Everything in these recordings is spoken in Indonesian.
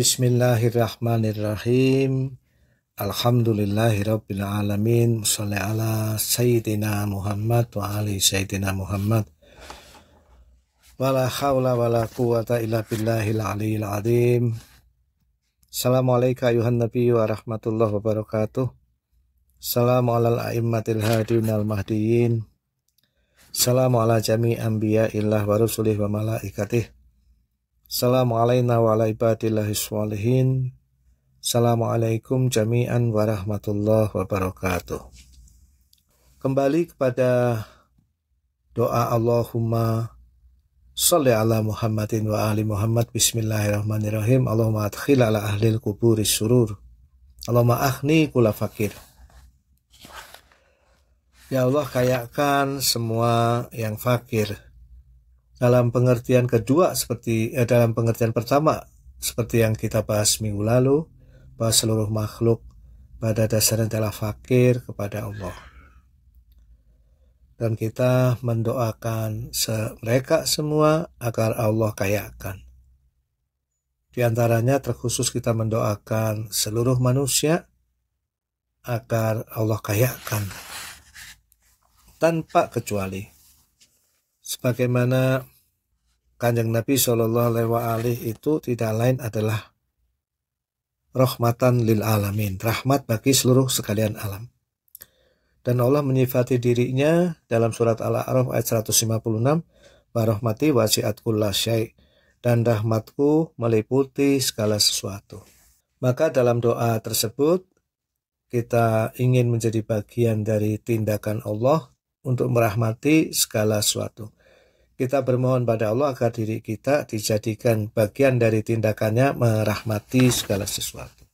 Bismillahirrahmanirrahim. Alhamdulillahirabbil alamin. Shalli ala sayyidina Muhammad wa ali sayyidina Muhammad. Wala haula wala quwata illa billahil aliyil azim. Assalamualaikum ayuhan nabi wa rahmatullahi wabarakatuh. Salam ala al a'immatil hadiin al mahdiin. Salam ala jami anbiya'illah wa rusulih wa malaikatih Salam wa ala ibadillahi Assalamualaikum jami'an warahmatullahi wabarakatuh. Kembali kepada doa Allahumma Salli ala Muhammadin wa ahli Muhammad Bismillahirrahmanirrahim Allahumma adkhil ala ahlil kuburi surur Allahumma ahni kula fakir Ya Allah kayakan semua yang fakir dalam pengertian kedua seperti eh, dalam pengertian pertama seperti yang kita bahas minggu lalu bahwa seluruh makhluk pada dasarnya telah fakir kepada Allah dan kita mendoakan se mereka semua agar Allah kayakan di antaranya terkhusus kita mendoakan seluruh manusia agar Allah kayakan tanpa kecuali sebagaimana kanjeng Nabi Shallallahu Alaihi itu tidak lain adalah rahmatan lil alamin, rahmat bagi seluruh sekalian alam. Dan Allah menyifati dirinya dalam surat Al-A'raf ayat 156, Barahmati wasiat kulla syai' dan rahmatku meliputi segala sesuatu. Maka dalam doa tersebut kita ingin menjadi bagian dari tindakan Allah untuk merahmati segala sesuatu kita bermohon pada Allah agar diri kita dijadikan bagian dari tindakannya merahmati segala sesuatu.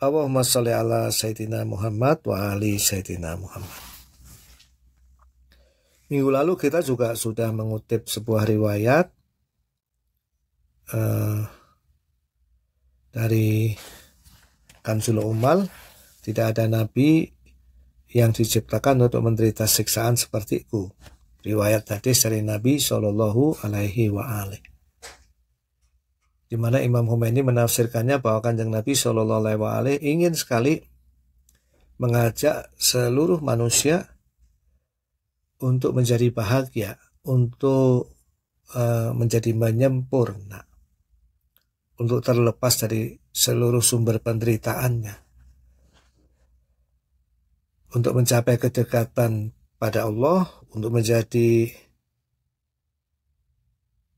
Allahumma sholli ala Sayyidina Muhammad wa ali Sayyidina Muhammad. Minggu lalu kita juga sudah mengutip sebuah riwayat uh, dari Kansul Umal, tidak ada nabi yang diciptakan untuk menderita siksaan sepertiku riwayat tadi dari Nabi Shallallahu Alaihi Wasallam. Di mana Imam Khomeini menafsirkannya bahwa kanjeng Nabi Shallallahu Alaihi Wasallam ingin sekali mengajak seluruh manusia untuk menjadi bahagia, untuk uh, menjadi menyempurna, untuk terlepas dari seluruh sumber penderitaannya, untuk mencapai kedekatan pada Allah untuk menjadi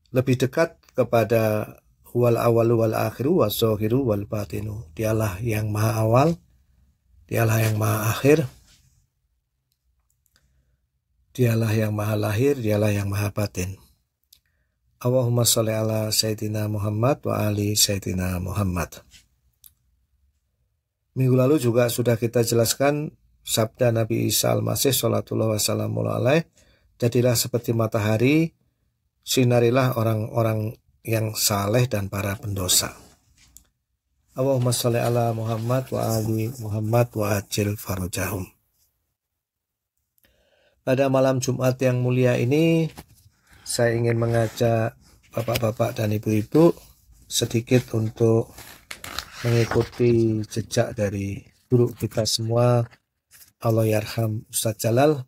lebih dekat kepada wal awal wal akhiru wa wal batinu. Dialah yang maha awal, dialah yang maha akhir, dialah yang maha lahir, dialah yang maha batin. Allahumma sholli ala Sayyidina Muhammad wa ali Sayyidina Muhammad. Minggu lalu juga sudah kita jelaskan Sabda Nabi Isa Al-Masih Salatullah Wassalamu alaih Jadilah seperti matahari Sinarilah orang-orang yang saleh dan para pendosa Allahumma salli ala Muhammad wa ali Muhammad wa ajil farujahum Pada malam Jumat yang mulia ini Saya ingin mengajak bapak-bapak dan ibu-ibu sedikit untuk mengikuti jejak dari guru kita semua Allah yarham Ustaz Jalal.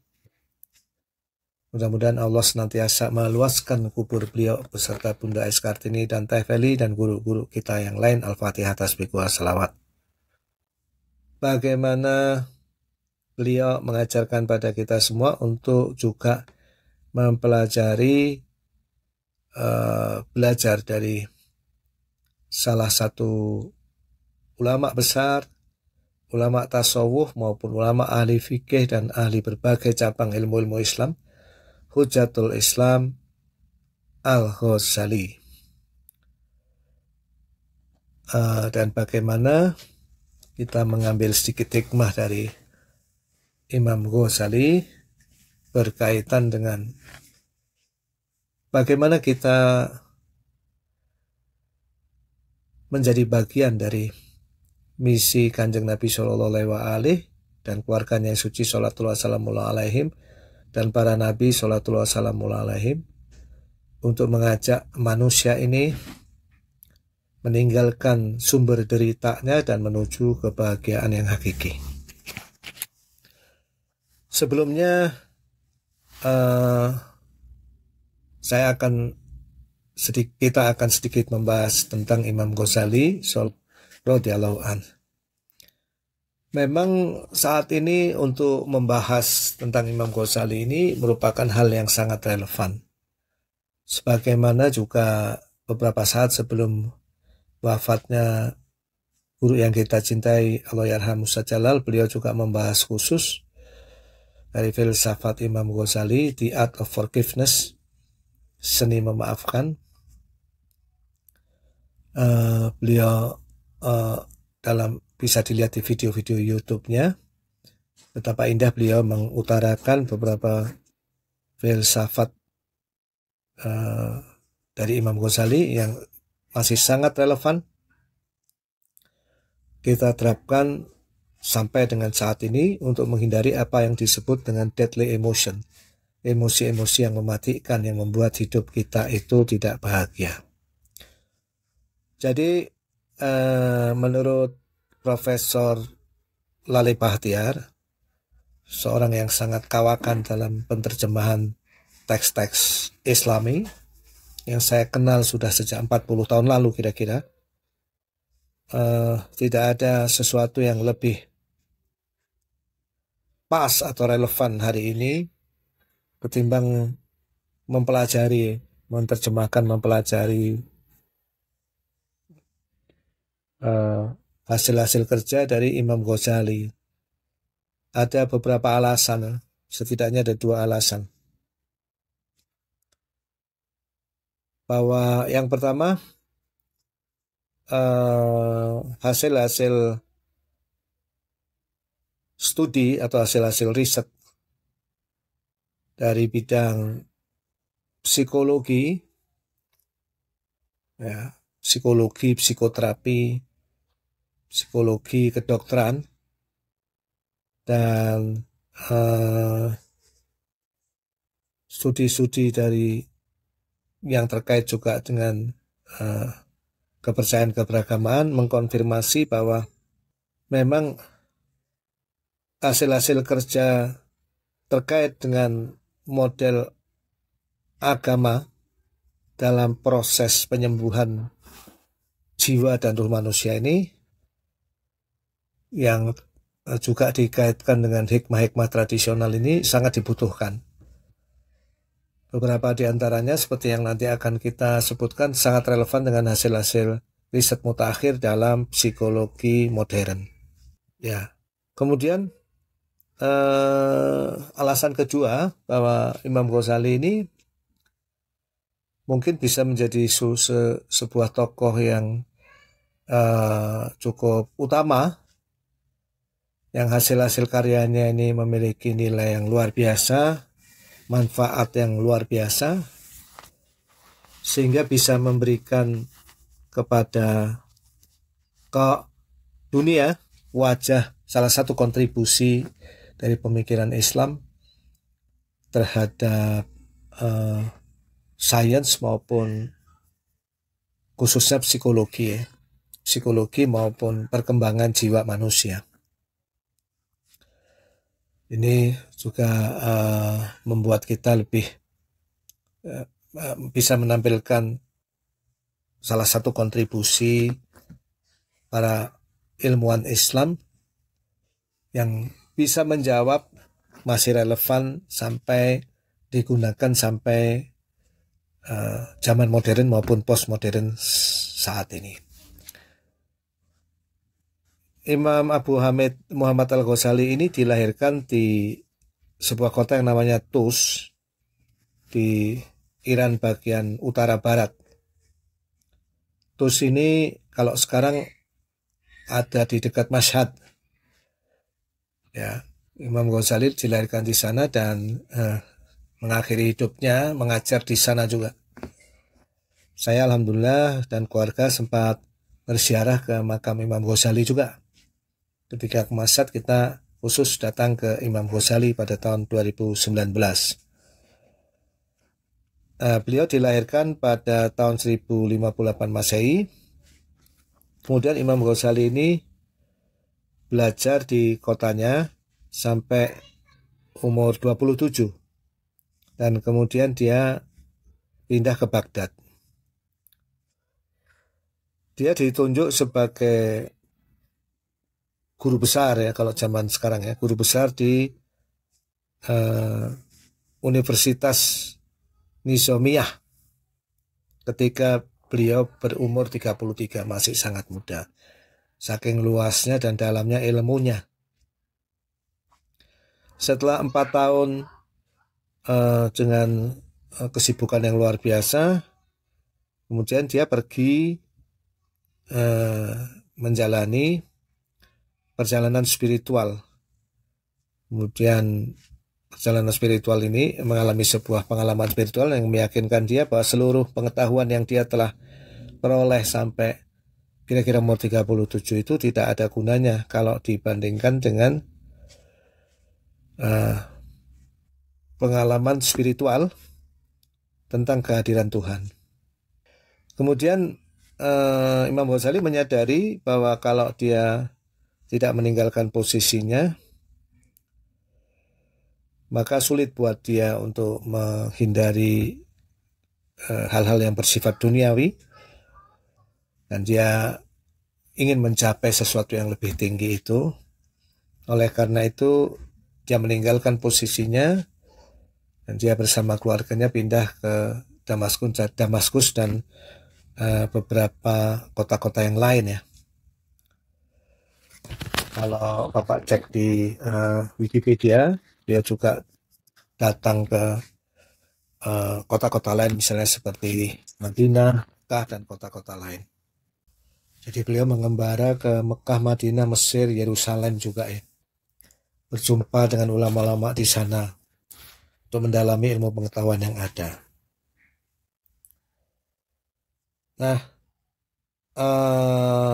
Mudah-mudahan Allah senantiasa meluaskan kubur beliau beserta Bunda S. Kartini dan Teh Feli dan guru-guru kita yang lain. Al-Fatihah tasbih wa salawat. Bagaimana beliau mengajarkan pada kita semua untuk juga mempelajari uh, belajar dari salah satu ulama besar ulama tasawuf maupun ulama ahli fikih dan ahli berbagai cabang ilmu-ilmu Islam, Hujatul Islam Al-Ghazali. Uh, dan bagaimana kita mengambil sedikit hikmah dari Imam Ghazali berkaitan dengan bagaimana kita menjadi bagian dari misi Kanjeng Nabi Shallallahu Alaihi dan keluarganya yang suci Salatul Salamullah Alaihim dan para Nabi Salatul Salamullah Alaihim untuk mengajak manusia ini meninggalkan sumber deritanya dan menuju kebahagiaan yang hakiki. Sebelumnya uh, saya akan sedikit kita akan sedikit membahas tentang Imam Ghazali soal radhiyallahu an. Memang saat ini untuk membahas tentang Imam Ghazali ini merupakan hal yang sangat relevan. Sebagaimana juga beberapa saat sebelum wafatnya guru yang kita cintai Allahyarham Musa Jalal, beliau juga membahas khusus dari filsafat Imam Ghazali, The Art of Forgiveness, seni memaafkan. Uh, beliau Eh, dalam bisa dilihat di video-video YouTube-nya betapa indah beliau mengutarakan beberapa filsafat uh, dari Imam Ghazali yang masih sangat relevan kita terapkan sampai dengan saat ini untuk menghindari apa yang disebut dengan deadly emotion emosi-emosi yang mematikan yang membuat hidup kita itu tidak bahagia jadi Eh, menurut Profesor Lale Bahtiar, seorang yang sangat kawakan dalam penerjemahan teks-teks Islami yang saya kenal sudah sejak 40 tahun lalu kira-kira. Uh, tidak ada sesuatu yang lebih pas atau relevan hari ini ketimbang mempelajari, menerjemahkan, mempelajari Eh, hasil-hasil kerja dari Imam Ghazali. Ada beberapa alasan, setidaknya ada dua alasan. Bahwa yang pertama, eh, hasil-hasil uh, studi atau hasil-hasil riset dari bidang psikologi, ya, psikologi, psikoterapi, psikologi kedokteran dan eh, studi-studi uh, dari yang terkait juga dengan uh, eh, kepercayaan keberagamaan mengkonfirmasi bahwa memang hasil-hasil kerja terkait dengan model agama dalam proses penyembuhan jiwa dan ruh manusia ini yang eh, juga dikaitkan dengan hikmah-hikmah tradisional ini sangat dibutuhkan. Beberapa di antaranya seperti yang nanti akan kita sebutkan sangat relevan dengan hasil-hasil riset mutakhir dalam psikologi modern. Ya, kemudian eh, alasan kedua bahwa Imam Ghazali ini mungkin bisa menjadi se sebuah tokoh yang eh, cukup utama yang hasil-hasil karyanya ini memiliki nilai yang luar biasa, manfaat yang luar biasa, sehingga bisa memberikan kepada ke dunia wajah salah satu kontribusi dari pemikiran Islam terhadap uh, sains maupun khususnya psikologi ya, psikologi maupun perkembangan jiwa manusia ini juga uh, membuat kita lebih uh, bisa menampilkan salah satu kontribusi para ilmuwan Islam yang bisa menjawab masih relevan sampai digunakan sampai uh, zaman modern maupun postmodern saat ini. Imam Abu Hamid Muhammad Al-Ghazali ini dilahirkan di sebuah kota yang namanya Tus di Iran bagian utara barat. Tus ini kalau sekarang ada di dekat Mashhad. Ya, Imam Ghazali dilahirkan di sana dan eh, mengakhiri hidupnya mengajar di sana juga. Saya alhamdulillah dan keluarga sempat bersiarah ke makam Imam Ghazali juga ketika kemasat kita khusus datang ke Imam Ghazali pada tahun 2019. Uh, eh, beliau dilahirkan pada tahun 1058 Masehi. Kemudian Imam Ghazali ini belajar di kotanya sampai umur 27 dan kemudian dia pindah ke Baghdad. Dia ditunjuk sebagai guru besar ya kalau zaman sekarang ya guru besar di uh, Universitas Nizomiyah ketika beliau berumur 33 masih sangat muda saking luasnya dan dalamnya ilmunya setelah empat tahun uh, dengan eh, kesibukan yang luar biasa kemudian dia pergi uh, menjalani perjalanan spiritual. Kemudian perjalanan spiritual ini mengalami sebuah pengalaman spiritual yang meyakinkan dia bahwa seluruh pengetahuan yang dia telah peroleh sampai kira-kira umur 37 itu tidak ada gunanya kalau dibandingkan dengan uh, pengalaman spiritual tentang kehadiran Tuhan. Kemudian uh, Imam Ghazali menyadari bahwa kalau dia tidak meninggalkan posisinya, maka sulit buat dia untuk menghindari eh, hal-hal e, yang bersifat duniawi dan dia ingin mencapai sesuatu yang lebih tinggi itu. Oleh karena itu dia meninggalkan posisinya dan dia bersama keluarganya pindah ke Damaskus, dan eh, beberapa kota-kota yang lain ya. Kalau Bapak cek di uh, Wikipedia, dia juga datang ke eh, kota-kota uh, lain misalnya seperti Madinah, Mekah dan kota-kota lain. Jadi beliau mengembara ke Mekah, Madinah, Mesir, Yerusalem juga ya. Berjumpa dengan ulama-ulama di sana untuk mendalami ilmu pengetahuan yang ada. Nah, uh,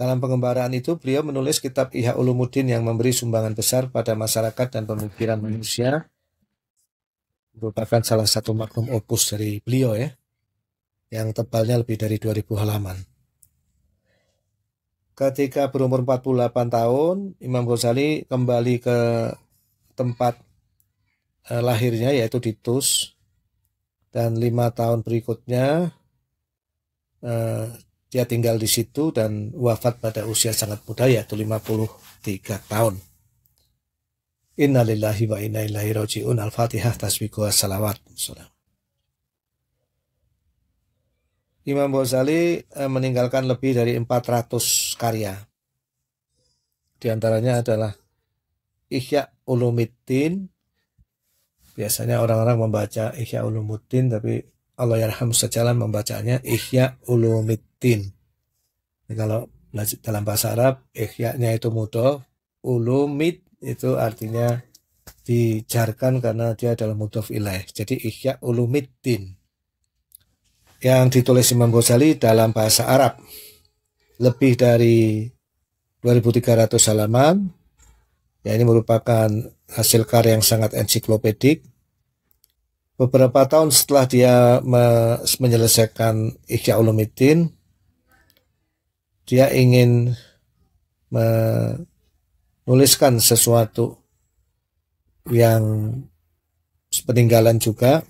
dalam pengembaraan itu, beliau menulis kitab Ihya Ulumuddin yang memberi sumbangan besar pada masyarakat dan pemikiran manusia. Merupakan salah satu maknum opus dari beliau ya, yang tebalnya lebih dari 2000 halaman. Ketika berumur 48 tahun, Imam Ghazali kembali ke tempat eh, lahirnya yaitu di Tus dan lima tahun berikutnya eh, dia tinggal di situ dan wafat pada usia sangat muda yaitu 53 tahun. Innalillahi wa inna ilaihi raji'un. Al-Fatihah tasbihu salawat. Imam Ghazali eh, meninggalkan lebih dari 400 karya. Di antaranya adalah Ihya Ulumuddin. Biasanya orang-orang membaca Ihya Ulumuddin tapi Allah Yarham Sejalan membacanya Ihya Ulumiddin. Nah, kalau dalam bahasa Arab, Ihya-nya itu mudof, Ulumid itu artinya dijarkan karena dia adalah mudof ilaih. Jadi Ihya Ulumiddin yang ditulis Imam Ghazali dalam bahasa Arab lebih dari 2300 halaman ya ini merupakan hasil karya yang sangat ensiklopedik beberapa tahun setelah dia menyelesaikan Ikhya Ulumuddin dia ingin menuliskan sesuatu yang peninggalan juga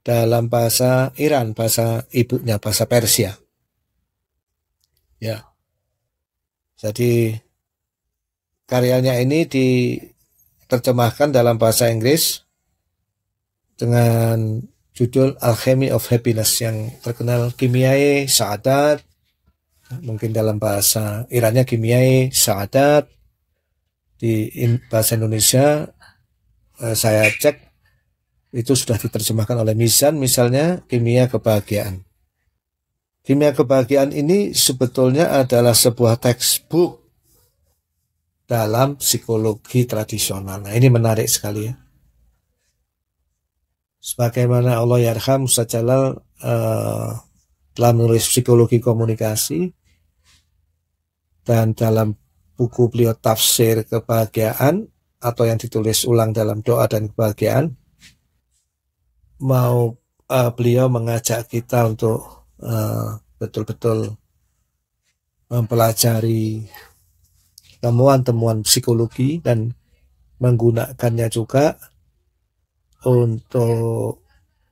dalam bahasa Iran, bahasa ibunya, bahasa Persia. Ya. Jadi karyanya ini diterjemahkan dalam bahasa Inggris dengan judul Alchemy of Happiness yang terkenal kimiai saadat mungkin dalam bahasa Irannya kimiai saadat di bahasa Indonesia eh, saya cek itu sudah diterjemahkan oleh Mizan misalnya kimia kebahagiaan kimia kebahagiaan ini sebetulnya adalah sebuah textbook dalam psikologi tradisional nah ini menarik sekali ya sebagaimana Allah Yarham Ustaz uh, telah menulis psikologi komunikasi dan dalam buku beliau tafsir kebahagiaan atau yang ditulis ulang dalam doa dan kebahagiaan mau uh, beliau mengajak kita untuk eh, betul-betul uh, mempelajari temuan-temuan psikologi dan menggunakannya juga untuk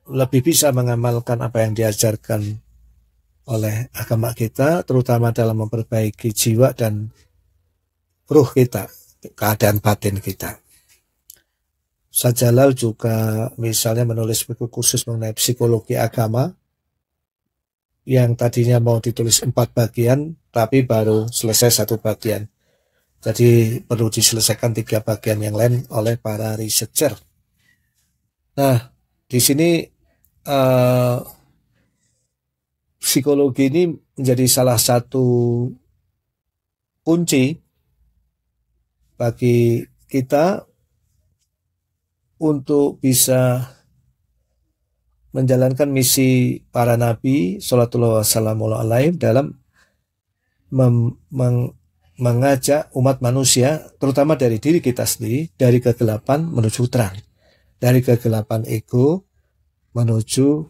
lebih bisa mengamalkan apa yang diajarkan oleh agama kita, terutama dalam memperbaiki jiwa dan ruh kita, keadaan batin kita. Sajalal juga misalnya menulis buku khusus mengenai psikologi agama yang tadinya mau ditulis empat bagian tapi baru selesai satu bagian. Jadi perlu diselesaikan tiga bagian yang lain oleh para researcher. Nah, di sini uh, psikologi ini menjadi salah satu kunci bagi kita untuk bisa menjalankan misi para nabi sallallahu wasallam alaih dalam meng, mengajak umat manusia terutama dari diri kita sendiri dari kegelapan menuju terang dari kegelapan ego menuju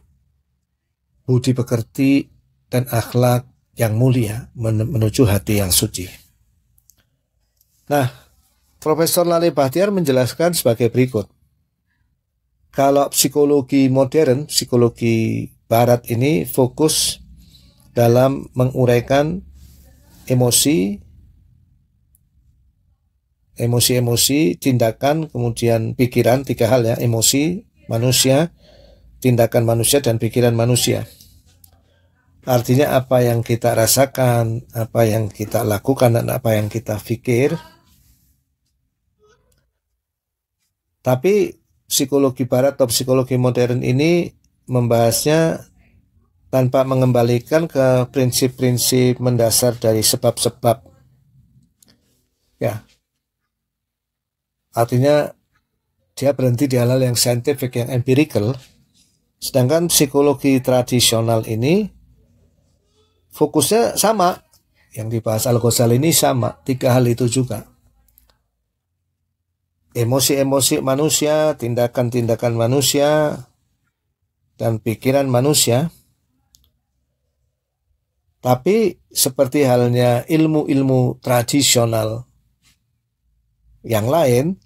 budi pekerti dan akhlak yang mulia menuju hati yang suci. Nah, Profesor Lale Bahtiar menjelaskan sebagai berikut. Kalau psikologi modern, psikologi barat ini fokus dalam menguraikan emosi emosi-emosi, tindakan, kemudian pikiran, tiga hal ya, emosi, manusia, tindakan manusia, dan pikiran manusia. Artinya apa yang kita rasakan, apa yang kita lakukan, dan apa yang kita pikir. Tapi psikologi barat atau psikologi modern ini membahasnya tanpa mengembalikan ke prinsip-prinsip mendasar dari sebab-sebab. Ya, Artinya dia berhenti di hal-hal yang scientific, yang empirical. Sedangkan psikologi tradisional ini fokusnya sama. Yang dibahas Al-Ghazali ini sama. Tiga hal itu juga. Emosi-emosi manusia, tindakan-tindakan manusia, dan pikiran manusia. Tapi seperti halnya ilmu-ilmu tradisional yang lain,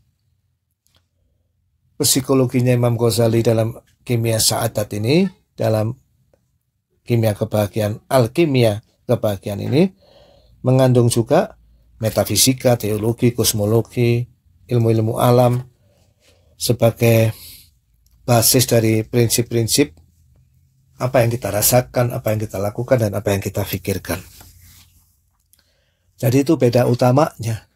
psikologinya Imam Ghazali dalam kimia saadat ini, dalam kimia kebahagiaan, alkimia kebahagiaan ini, mengandung juga metafisika, teologi, kosmologi, ilmu-ilmu alam, sebagai basis dari prinsip-prinsip apa yang kita rasakan, apa yang kita lakukan, dan apa yang kita pikirkan. Jadi itu beda utamanya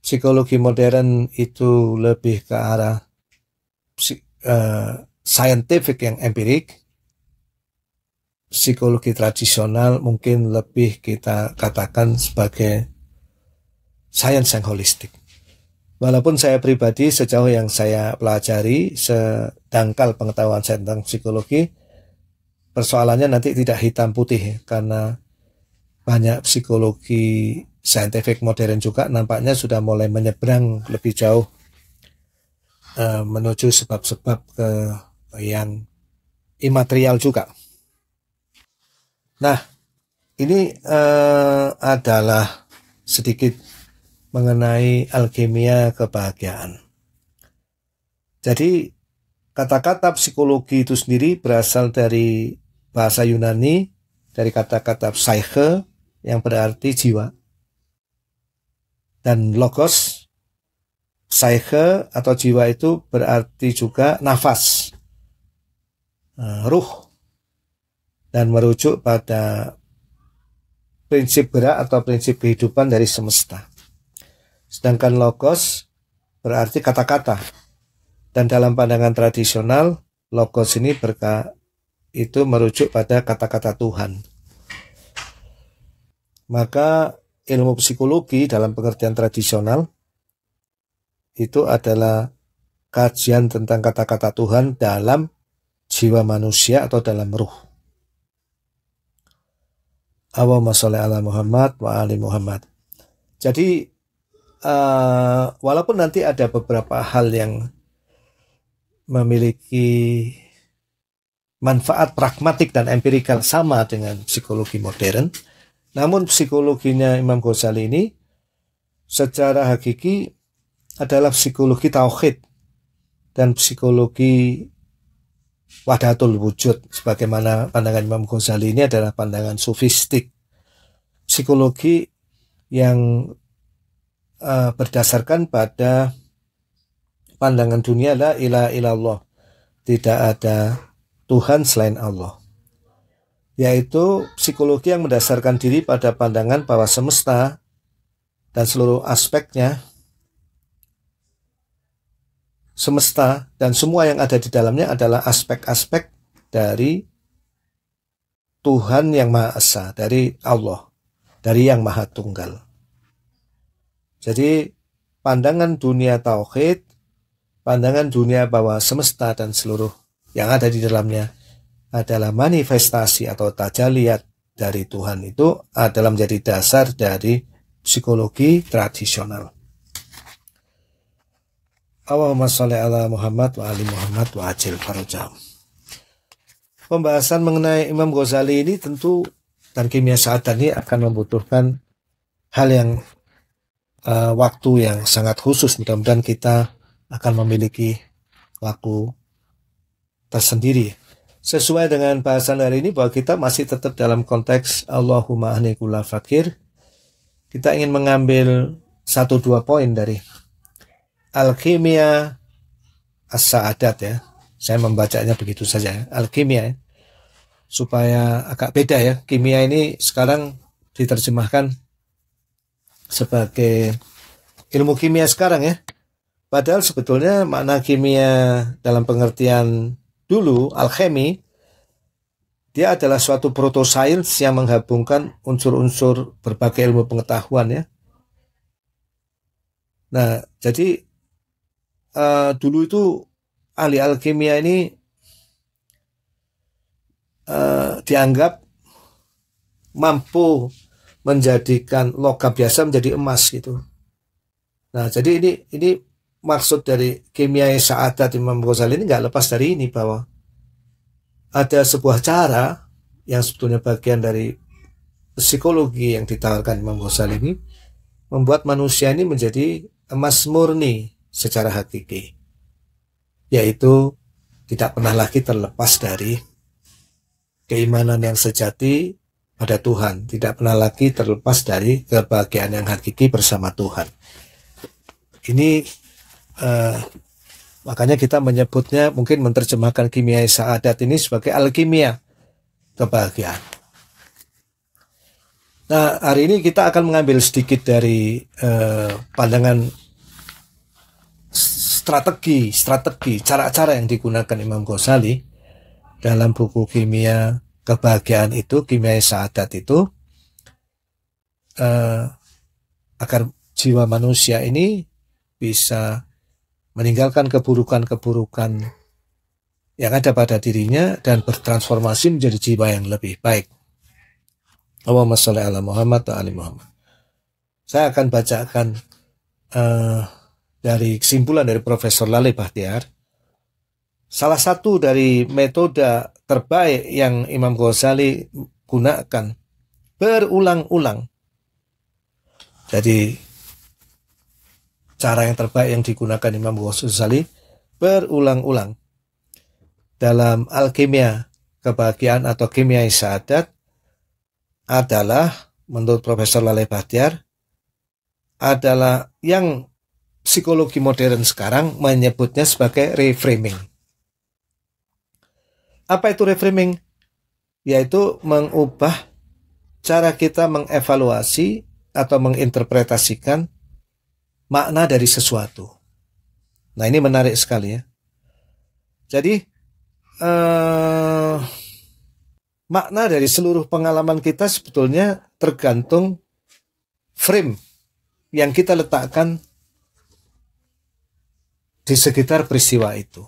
psikologi modern itu lebih ke arah eh, scientific yang empirik psikologi tradisional mungkin lebih kita katakan sebagai science yang holistik. Walaupun saya pribadi sejauh yang saya pelajari, sedangkal pengetahuan saya tentang psikologi, persoalannya nanti tidak hitam putih ya, karena banyak psikologi scientific modern juga nampaknya sudah mulai menyeberang lebih jauh uh, menuju sebab-sebab ke yang imaterial juga. Nah, ini uh, adalah sedikit mengenai alkimia kebahagiaan. Jadi kata-kata psikologi itu sendiri berasal dari bahasa Yunani dari kata-kata psyche yang berarti jiwa dan logos psyche atau jiwa itu berarti juga nafas eh, ruh dan merujuk pada prinsip gerak atau prinsip kehidupan dari semesta sedangkan logos berarti kata-kata dan dalam pandangan tradisional logos ini berka itu merujuk pada kata-kata Tuhan maka ilmu psikologi dalam pengertian tradisional itu adalah kajian tentang kata-kata Tuhan dalam jiwa manusia atau dalam ruh. Allahumma sholli ala Muhammad wa ali Muhammad. Jadi uh, walaupun nanti ada beberapa hal yang memiliki manfaat pragmatik dan empirikal sama dengan psikologi modern, namun psikologinya Imam Ghazali ini secara hakiki adalah psikologi tauhid dan psikologi wadatul wujud sebagaimana pandangan Imam Ghazali ini adalah pandangan sofistik psikologi yang uh, berdasarkan pada pandangan dunia la ilaha illallah tidak ada Tuhan selain Allah yaitu psikologi yang mendasarkan diri pada pandangan bahwa semesta dan seluruh aspeknya semesta dan semua yang ada di dalamnya adalah aspek-aspek dari Tuhan yang Maha Esa, dari Allah, dari Yang Maha Tunggal. Jadi pandangan dunia tauhid, pandangan dunia bahwa semesta dan seluruh yang ada di dalamnya adalah manifestasi atau tajaliat dari Tuhan itu adalah menjadi dasar dari psikologi tradisional. Allahumma sholli ala Muhammad wa ali Muhammad wa ajil farajah. Pembahasan mengenai Imam Ghazali ini tentu dan kimia saat ini akan membutuhkan hal yang uh, waktu yang sangat khusus. Mudah-mudahan kita akan memiliki waktu tersendiri sesuai dengan bahasan hari ini bahwa kita masih tetap dalam konteks Allahumma kula fakir. Kita ingin mengambil satu dua poin dari alkimia as-saadat ya. Saya membacanya begitu saja, ya. alkimia ya. supaya agak beda ya. Kimia ini sekarang diterjemahkan sebagai ilmu kimia sekarang ya. Padahal sebetulnya makna kimia dalam pengertian Dulu alkemi dia adalah suatu proto sains yang menggabungkan unsur-unsur berbagai ilmu pengetahuan ya. Nah, jadi uh, dulu itu ahli alkimia ini uh, dianggap mampu menjadikan logam biasa menjadi emas gitu. Nah, jadi ini ini maksud dari kimia saat Imam Ghazali ini nggak lepas dari ini bahwa ada sebuah cara yang sebetulnya bagian dari psikologi yang ditawarkan Imam Ghazali ini membuat manusia ini menjadi emas murni secara hakiki yaitu tidak pernah lagi terlepas dari keimanan yang sejati pada Tuhan, tidak pernah lagi terlepas dari kebahagiaan yang hakiki bersama Tuhan. Ini uh, makanya kita menyebutnya mungkin menerjemahkan kimia saadat ini sebagai alkimia kebahagiaan. Nah, hari ini kita akan mengambil sedikit dari uh, pandangan strategi, strategi, cara-cara yang digunakan Imam Ghazali dalam buku kimia kebahagiaan itu, kimia saadat itu, uh, agar jiwa manusia ini bisa meninggalkan keburukan-keburukan yang ada pada dirinya dan bertransformasi menjadi jiwa yang lebih baik. Allahumma sholli ala Muhammad wa ali Muhammad. Saya akan bacakan uh, dari kesimpulan dari Profesor Lale Bahtiar. Salah satu dari metode terbaik yang Imam Ghazali gunakan berulang-ulang. Jadi cara yang terbaik yang digunakan Imam Ghazali berulang-ulang. Dalam alkimia kebahagiaan atau kimia isyadat adalah menurut Profesor Laleh Bahtiar adalah yang psikologi modern sekarang menyebutnya sebagai reframing. Apa itu reframing? Yaitu mengubah cara kita mengevaluasi atau menginterpretasikan makna dari sesuatu. Nah ini menarik sekali ya. Jadi eh, makna dari seluruh pengalaman kita sebetulnya tergantung frame yang kita letakkan di sekitar peristiwa itu.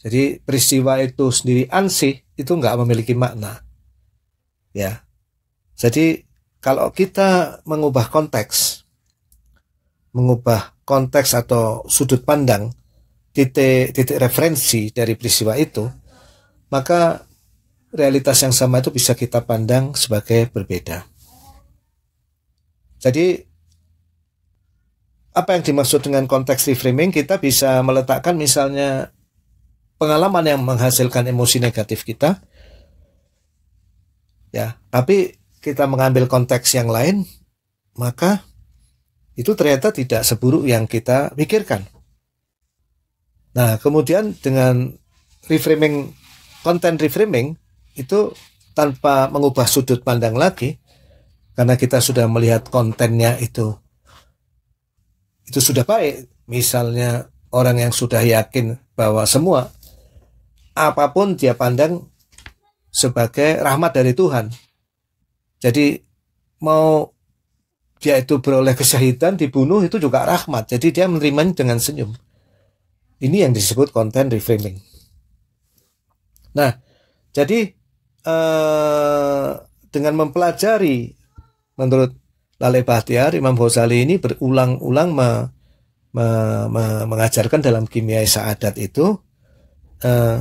Jadi peristiwa itu sendiri ansi itu nggak memiliki makna. Ya. Jadi kalau kita mengubah konteks mengubah konteks atau sudut pandang titik-titik referensi dari peristiwa itu, maka realitas yang sama itu bisa kita pandang sebagai berbeda. Jadi apa yang dimaksud dengan konteks reframing kita bisa meletakkan misalnya pengalaman yang menghasilkan emosi negatif kita ya tapi kita mengambil konteks yang lain maka itu ternyata tidak seburuk yang kita pikirkan. Nah, kemudian dengan reframing konten reframing itu tanpa mengubah sudut pandang lagi karena kita sudah melihat kontennya itu itu sudah baik. Misalnya orang yang sudah yakin bahwa semua apapun dia pandang sebagai rahmat dari Tuhan. Jadi mau dia itu beroleh kesyahidan dibunuh itu juga rahmat jadi dia menerimanya dengan senyum ini yang disebut konten reframing nah jadi eh, dengan mempelajari menurut Lale Bahtiar Imam Ghazali ini berulang-ulang me, me, me, mengajarkan dalam kimia saadat itu eh,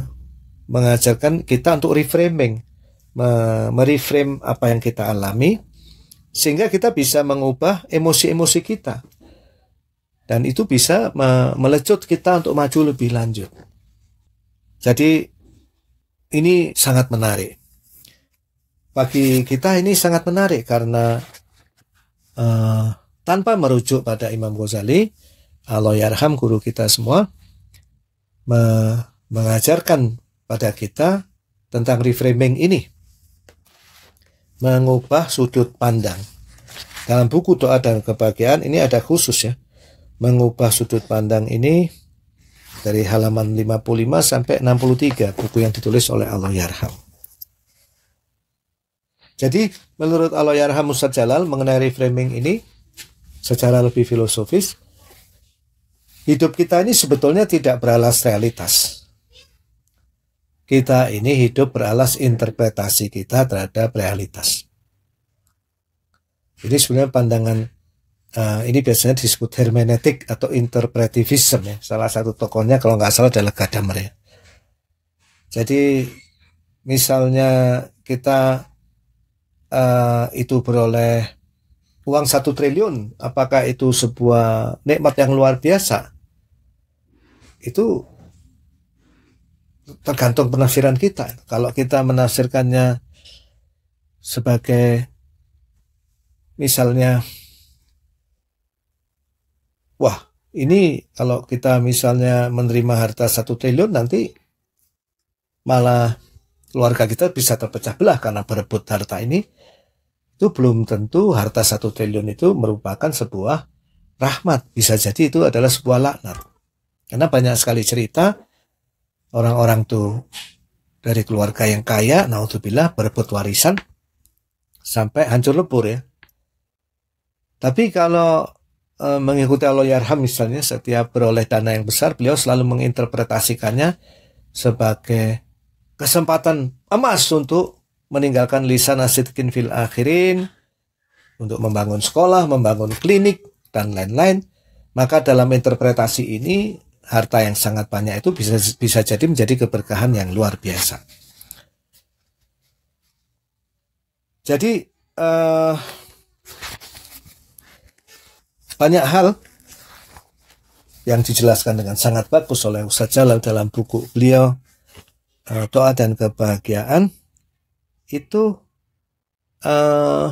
mengajarkan kita untuk reframing mereframe apa yang kita alami sehingga kita bisa mengubah emosi-emosi kita dan itu bisa melecut kita untuk maju lebih lanjut. Jadi ini sangat menarik. Bagi kita ini sangat menarik karena uh, tanpa merujuk pada Imam Ghazali, Allah Yarham guru kita semua me mengajarkan pada kita tentang reframing ini mengubah sudut pandang. Dalam buku doa dan kebahagiaan ini ada khusus ya. Mengubah sudut pandang ini dari halaman 55 sampai 63 buku yang ditulis oleh Allah Yarham. Jadi menurut Allah Yarham Ustaz Jalal mengenai reframing ini secara lebih filosofis hidup kita ini sebetulnya tidak beralas realitas kita ini hidup beralas interpretasi kita terhadap realitas. Jadi sebenarnya pandangan uh, ini biasanya disebut hermeneutik atau interpretivism ya. Salah satu tokohnya kalau nggak salah adalah Gadamer ya. Jadi misalnya kita uh, itu beroleh uang satu triliun, apakah itu sebuah nikmat yang luar biasa? Itu tergantung penafsiran kita. Kalau kita menafsirkannya sebagai misalnya wah, ini kalau kita misalnya menerima harta satu triliun nanti malah keluarga kita bisa terpecah belah karena berebut harta ini itu belum tentu harta satu triliun itu merupakan sebuah rahmat bisa jadi itu adalah sebuah laknat karena banyak sekali cerita orang-orang tuh dari keluarga yang kaya, naudzubillah berebut warisan sampai hancur lebur ya. Tapi kalau e, mengikuti Allah misalnya setiap beroleh dana yang besar, beliau selalu menginterpretasikannya sebagai kesempatan emas untuk meninggalkan lisan asidkin fil akhirin untuk membangun sekolah, membangun klinik dan lain-lain. Maka dalam interpretasi ini harta yang sangat banyak itu bisa bisa jadi menjadi keberkahan yang luar biasa. Jadi uh, banyak hal yang dijelaskan dengan sangat bagus oleh Ustaz Jalal dalam buku beliau uh, doa dan kebahagiaan itu uh,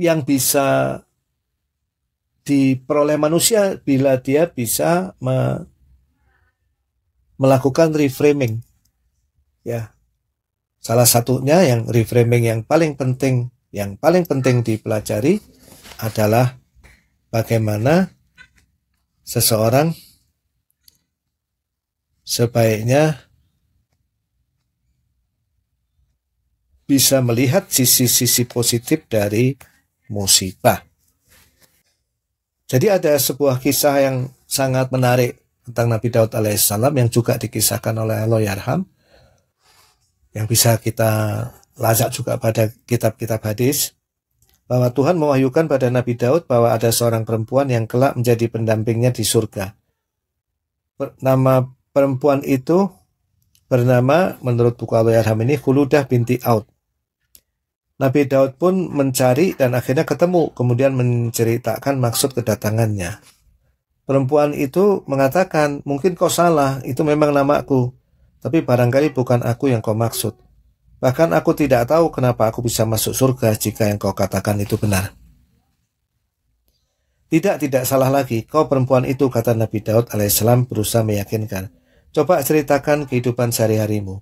yang bisa diperoleh manusia bila dia bisa me melakukan reframing. Ya. Salah satunya yang reframing yang paling penting, yang paling penting dipelajari adalah bagaimana seseorang sebaiknya bisa melihat sisi-sisi positif dari musibah. Jadi ada sebuah kisah yang sangat menarik tentang Nabi Daud alaihissalam yang juga dikisahkan oleh Yarham yang bisa kita lacak juga pada kitab-kitab hadis bahwa Tuhan mewahyukan pada Nabi Daud bahwa ada seorang perempuan yang kelak menjadi pendampingnya di surga. Nama perempuan itu bernama menurut buku Al-Yarham ini Khuludah binti Aud. Nabi Daud pun mencari dan akhirnya ketemu, kemudian menceritakan maksud kedatangannya. Perempuan itu mengatakan, mungkin kau salah, itu memang namaku, tapi barangkali bukan aku yang kau maksud. Bahkan aku tidak tahu kenapa aku bisa masuk surga jika yang kau katakan itu benar. Tidak, tidak salah lagi, kau perempuan itu, kata Nabi Daud alaihissalam berusaha meyakinkan. Coba ceritakan kehidupan sehari-harimu.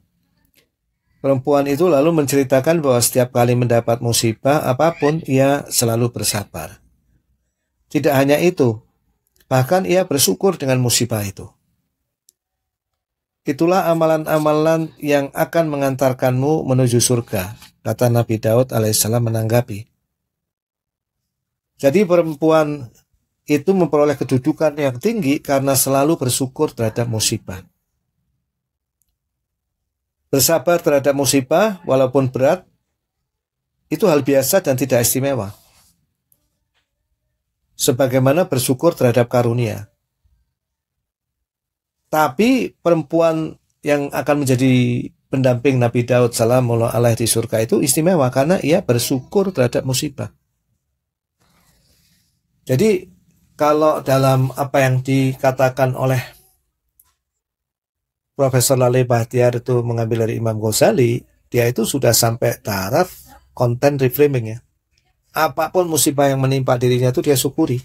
Perempuan itu lalu menceritakan bahwa setiap kali mendapat musibah apapun ia selalu bersabar. Tidak hanya itu, bahkan ia bersyukur dengan musibah itu. Itulah amalan-amalan yang akan mengantarkanmu menuju surga, kata Nabi Daud alaihissalam menanggapi. Jadi perempuan itu memperoleh kedudukan yang tinggi karena selalu bersyukur terhadap musibah. Bersabar terhadap musibah walaupun berat itu hal biasa dan tidak istimewa. Sebagaimana bersyukur terhadap karunia. Tapi perempuan yang akan menjadi pendamping Nabi Daud salamullah alaih di surga itu istimewa karena ia bersyukur terhadap musibah. Jadi kalau dalam apa yang dikatakan oleh Profesor Laleh Bahtiar itu mengambil dari Imam Ghazali, dia itu sudah sampai taraf konten reframing ya. Apapun musibah yang menimpa dirinya itu dia syukuri.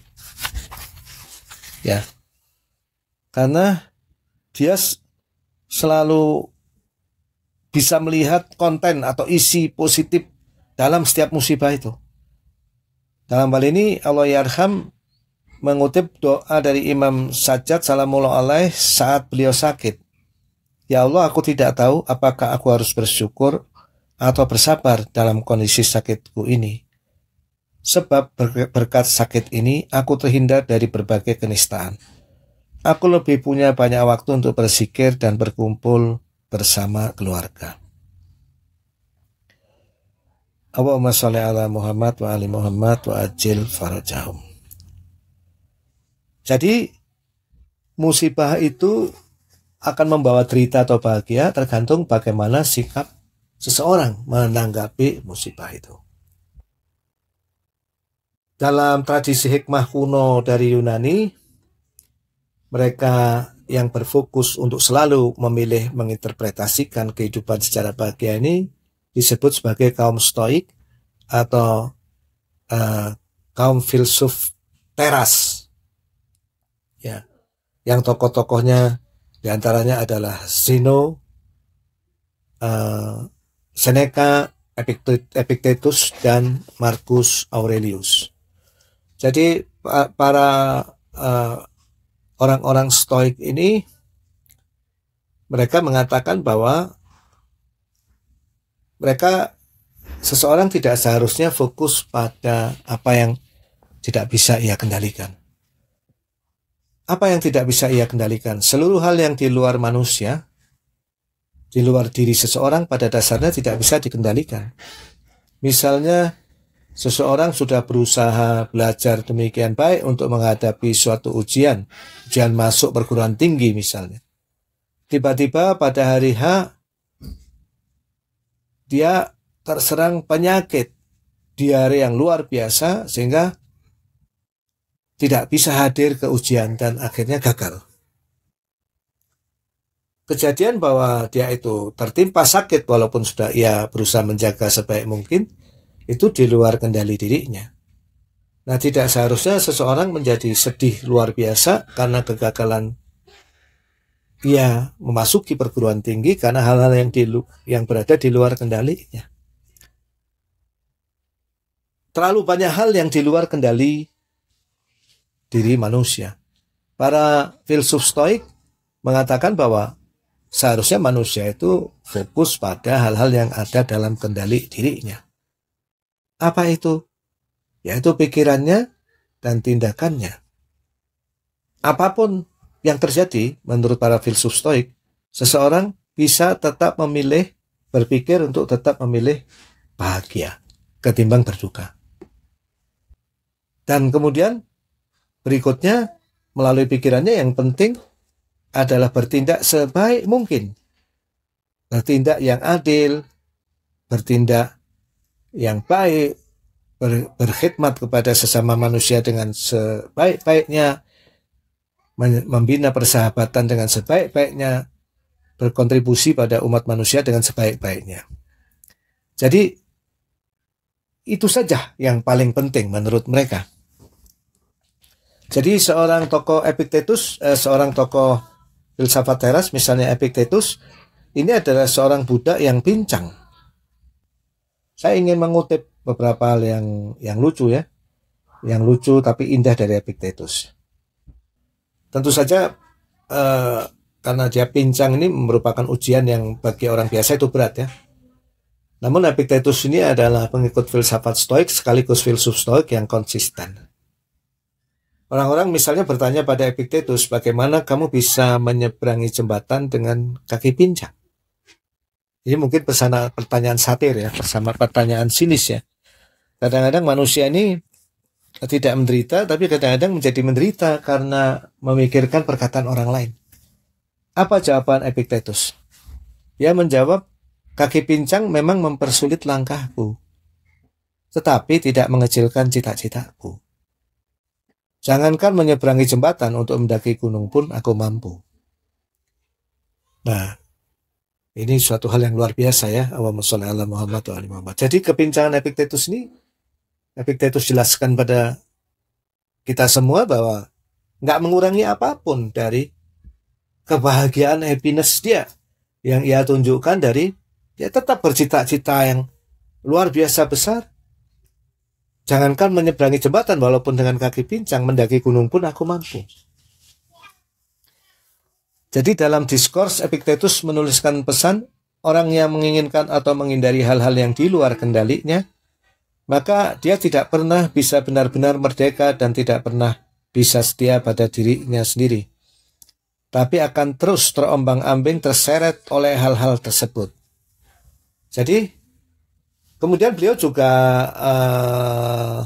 Ya. Karena dia selalu bisa melihat konten atau isi positif dalam setiap musibah itu. Dalam hal ini Allah Yarham mengutip doa dari Imam Sajjad Salamullah Alaih saat beliau sakit. Ya Allah, aku tidak tahu apakah aku harus bersyukur atau bersabar dalam kondisi sakitku ini. Sebab berkat sakit ini, aku terhindar dari berbagai kenistaan. Aku lebih punya banyak waktu untuk bersikir dan berkumpul bersama keluarga. Allahumma sholli ala Muhammad wa ali Muhammad wa ajil farajahum. Jadi musibah itu akan membawa derita atau bahagia tergantung bagaimana sikap seseorang menanggapi musibah itu. Dalam tradisi hikmah kuno dari Yunani, mereka yang berfokus untuk selalu memilih menginterpretasikan kehidupan secara bahagia ini disebut sebagai kaum stoik atau uh, kaum filsuf teras. Ya, yang tokoh-tokohnya di antaranya adalah Zeno, uh, Seneca, Epictetus, dan Marcus Aurelius. Jadi para orang eh, orang-orang Stoik ini mereka mengatakan bahwa mereka seseorang tidak seharusnya fokus pada apa yang tidak bisa ia kendalikan. Apa yang tidak bisa ia kendalikan? Seluruh hal yang di luar manusia, di luar diri seseorang pada dasarnya tidak bisa dikendalikan. Misalnya, seseorang sudah berusaha belajar demikian baik untuk menghadapi suatu ujian, ujian masuk perguruan tinggi misalnya. Tiba-tiba pada hari H, dia terserang penyakit diare yang luar biasa sehingga tidak bisa hadir ke ujian dan akhirnya gagal. Kejadian bahwa dia itu tertimpa sakit walaupun sudah ia berusaha menjaga sebaik mungkin itu di luar kendali dirinya. Nah, tidak seharusnya seseorang menjadi sedih luar biasa karena kegagalan ia memasuki perguruan tinggi karena hal-hal yang di, yang berada di luar kendalinya. Terlalu banyak hal yang di luar kendali diri manusia. Para filsuf stoik mengatakan bahwa seharusnya manusia itu fokus pada hal-hal yang ada dalam kendali dirinya. Apa itu? Yaitu pikirannya dan tindakannya. Apapun yang terjadi menurut para filsuf stoik, seseorang bisa tetap memilih berpikir untuk tetap memilih bahagia ketimbang berduka. Dan kemudian Berikutnya, melalui pikirannya yang penting adalah bertindak sebaik mungkin. Bertindak yang adil, bertindak yang baik, ber, berkhidmat kepada sesama manusia dengan sebaik-baiknya, membina persahabatan dengan sebaik-baiknya, berkontribusi pada umat manusia dengan sebaik-baiknya. Jadi, itu saja yang paling penting menurut mereka. Jadi seorang tokoh Epictetus, eh, seorang tokoh filsafat teras misalnya Epictetus, ini adalah seorang budak yang pincang. Saya ingin mengutip beberapa hal yang yang lucu ya. Yang lucu tapi indah dari Epictetus. Tentu saja eh, karena dia pincang ini merupakan ujian yang bagi orang biasa itu berat ya. Namun Epictetus ini adalah pengikut filsafat Stoik sekaligus filsuf Stoik yang konsisten. Orang-orang misalnya bertanya pada Epictetus, bagaimana kamu bisa menyeberangi jembatan dengan kaki pincang? Ini mungkin pesan pertanyaan satir ya, bersama pertanyaan sinis ya. Kadang-kadang manusia ini tidak menderita, tapi kadang-kadang menjadi menderita karena memikirkan perkataan orang lain. Apa jawaban Epictetus? Dia menjawab, kaki pincang memang mempersulit langkahku, tetapi tidak mengecilkan cita-citaku. Jangankan menyeberangi jembatan untuk mendaki gunung pun aku mampu. Nah, ini suatu hal yang luar biasa ya. Allahumma sholli Muhammad wa Jadi kepincangan Epictetus ini Epictetus jelaskan pada kita semua bahwa nggak mengurangi apapun dari kebahagiaan happiness dia yang ia tunjukkan dari dia tetap bercita-cita yang luar biasa besar Jangankan menyeberangi jembatan walaupun dengan kaki pincang, mendaki gunung pun aku mampu. Jadi dalam diskurs Epictetus menuliskan pesan orang yang menginginkan atau menghindari hal-hal yang di luar kendalinya, maka dia tidak pernah bisa benar-benar merdeka dan tidak pernah bisa setia pada dirinya sendiri. Tapi akan terus terombang-ambing terseret oleh hal-hal tersebut. Jadi Kemudian beliau juga uh,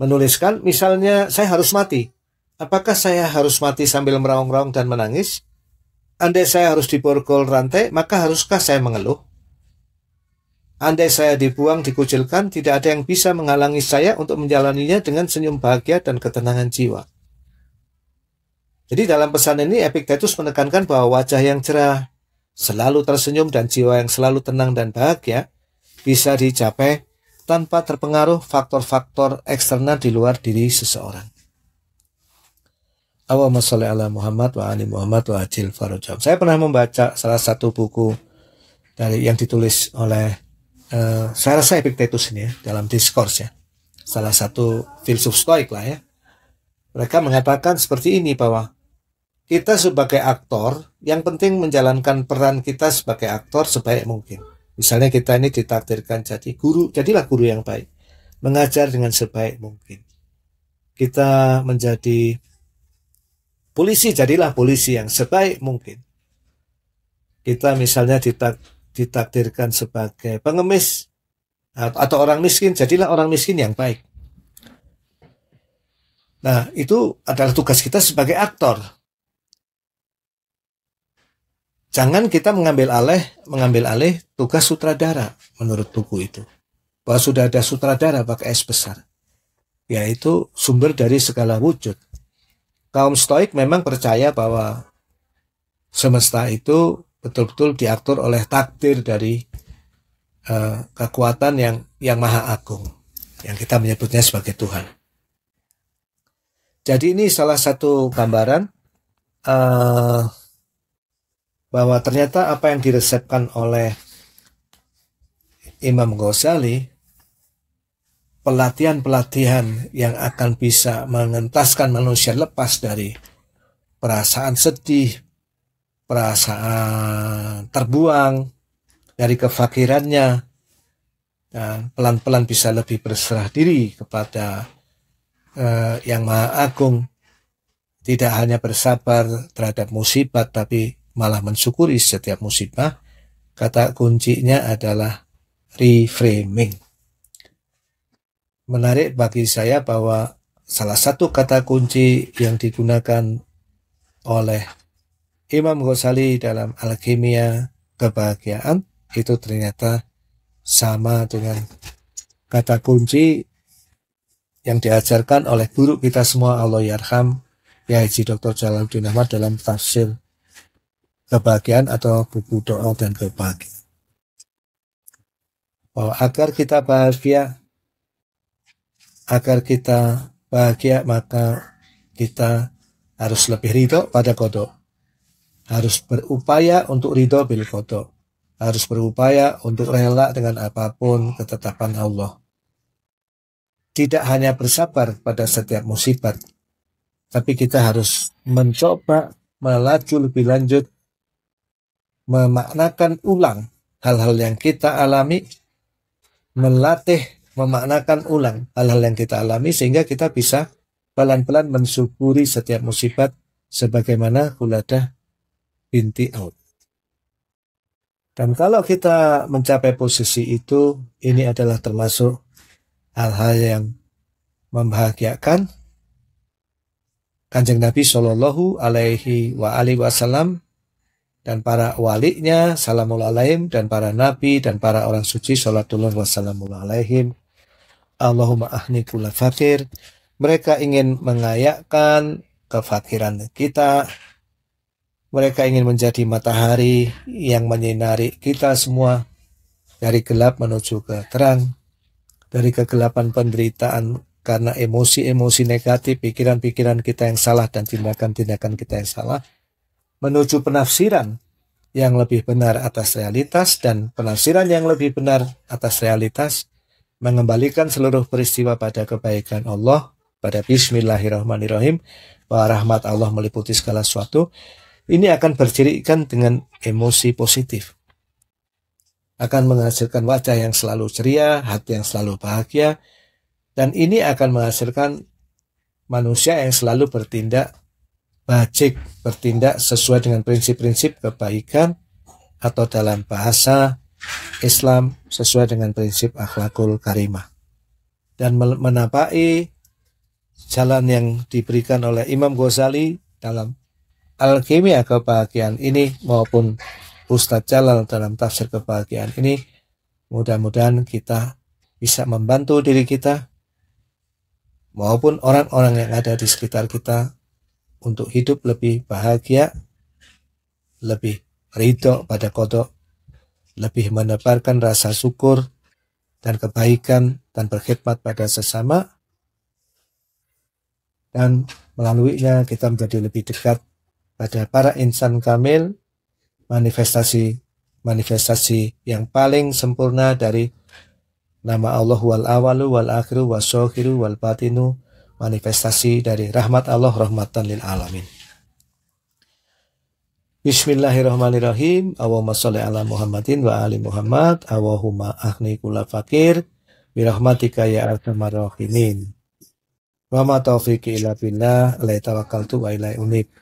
menuliskan, misalnya saya harus mati. Apakah saya harus mati sambil meraung-raung dan menangis? Andai saya harus diborgol rantai, maka haruskah saya mengeluh? Andai saya dibuang, dikucilkan, tidak ada yang bisa menghalangi saya untuk menjalaninya dengan senyum bahagia dan ketenangan jiwa. Jadi dalam pesan ini Epictetus menekankan bahwa wajah yang cerah, selalu tersenyum dan jiwa yang selalu tenang dan bahagia bisa dicapai tanpa terpengaruh faktor-faktor eksternal di luar diri seseorang. Allahumma sholli ala Muhammad wa ali Muhammad wa ajil farujam. Saya pernah membaca salah satu buku dari yang ditulis oleh uh, saya rasa Epictetus ini ya, dalam diskurs ya. Salah satu filsuf stoik lah ya. Mereka mengatakan seperti ini bahwa kita sebagai aktor yang penting menjalankan peran kita sebagai aktor sebaik mungkin. Misalnya kita ini ditakdirkan jadi guru, jadilah guru yang baik. Mengajar dengan sebaik mungkin. Kita menjadi polisi, jadilah polisi yang sebaik mungkin. Kita misalnya ditak, ditakdirkan sebagai pengemis atau orang miskin, jadilah orang miskin yang baik. Nah, itu adalah tugas kita sebagai aktor jangan kita mengambil alih mengambil alih tugas sutradara menurut buku itu bahwa sudah ada sutradara pakai es besar yaitu sumber dari segala wujud kaum stoik memang percaya bahwa semesta itu betul-betul diatur oleh takdir dari uh, kekuatan yang yang maha agung yang kita menyebutnya sebagai Tuhan jadi ini salah satu gambaran uh, bahwa ternyata apa yang diresepkan oleh Imam Ghazali pelatihan-pelatihan yang akan bisa mengentaskan manusia lepas dari perasaan sedih, perasaan terbuang dari kefakirannya dan pelan-pelan bisa lebih berserah diri kepada eh, yang Maha Agung tidak hanya bersabar terhadap musibah tapi malah mensyukuri setiap musibah. Kata kuncinya adalah reframing. Menarik bagi saya bahwa salah satu kata kunci yang digunakan oleh Imam Ghazali dalam alkimia kebahagiaan itu ternyata sama dengan kata kunci yang diajarkan oleh guru kita semua Allah Yarham Yaji Dr. Jalaluddin Ahmad dalam tafsir kebahagiaan atau buku doa dan kebahagiaan. Bahwa oh, agar kita bahagia, agar kita bahagia maka kita harus lebih ridho pada kodok. Harus berupaya untuk ridho bil kodok. Harus berupaya untuk rela dengan apapun ketetapan Allah. Tidak hanya bersabar pada setiap musibat, tapi kita harus mencoba melaju lebih lanjut memaknakan ulang hal-hal yang kita alami, melatih memaknakan ulang hal-hal yang kita alami sehingga kita bisa pelan-pelan mensyukuri setiap musibat sebagaimana Huladah binti Aud. Dan kalau kita mencapai posisi itu, ini adalah termasuk hal-hal yang membahagiakan. Kanjeng Nabi Shallallahu Alaihi Wasallam dan para walinya salamul alaihim dan para nabi dan para orang suci salatullah wassalamu alaihim Allahumma ahni kula fakir mereka ingin mengayakkan kefakiran kita mereka ingin menjadi matahari yang menyinari kita semua dari gelap menuju ke terang dari kegelapan penderitaan karena emosi-emosi negatif, pikiran-pikiran kita yang salah dan tindakan-tindakan kita yang salah menuju penafsiran yang lebih benar atas realitas dan penafsiran yang lebih benar atas realitas mengembalikan seluruh peristiwa pada kebaikan Allah pada bismillahirrahmanirrahim bahwa rahmat Allah meliputi segala sesuatu ini akan bercirikan dengan emosi positif akan menghasilkan wajah yang selalu ceria, hati yang selalu bahagia dan ini akan menghasilkan manusia yang selalu bertindak bajik bertindak sesuai dengan prinsip-prinsip kebaikan atau dalam bahasa Islam sesuai dengan prinsip akhlakul karimah dan menapai jalan yang diberikan oleh Imam Ghazali dalam alkimia kebahagiaan ini maupun Ustadz Jalal dalam tafsir kebahagiaan ini mudah-mudahan kita bisa membantu diri kita maupun orang-orang yang ada di sekitar kita untuk hidup lebih bahagia, lebih ridho pada kodok, lebih menebarkan rasa syukur dan kebaikan dan berkhidmat pada sesama, dan melaluinya kita menjadi lebih dekat pada para insan kamil, manifestasi manifestasi yang paling sempurna dari nama Allah wal awalu wal akhiru wal sohiru wal batinu manifestasi dari rahmat Allah rahmatan lil alamin. Bismillahirrahmanirrahim. Allahumma sholli ala Muhammadin wa ali Muhammad. Allahumma ahni kula fakir rahmatika ya arhamar rahimin. Wa ma taufiqi illa billah, la tawakkaltu wa ilaihi unib.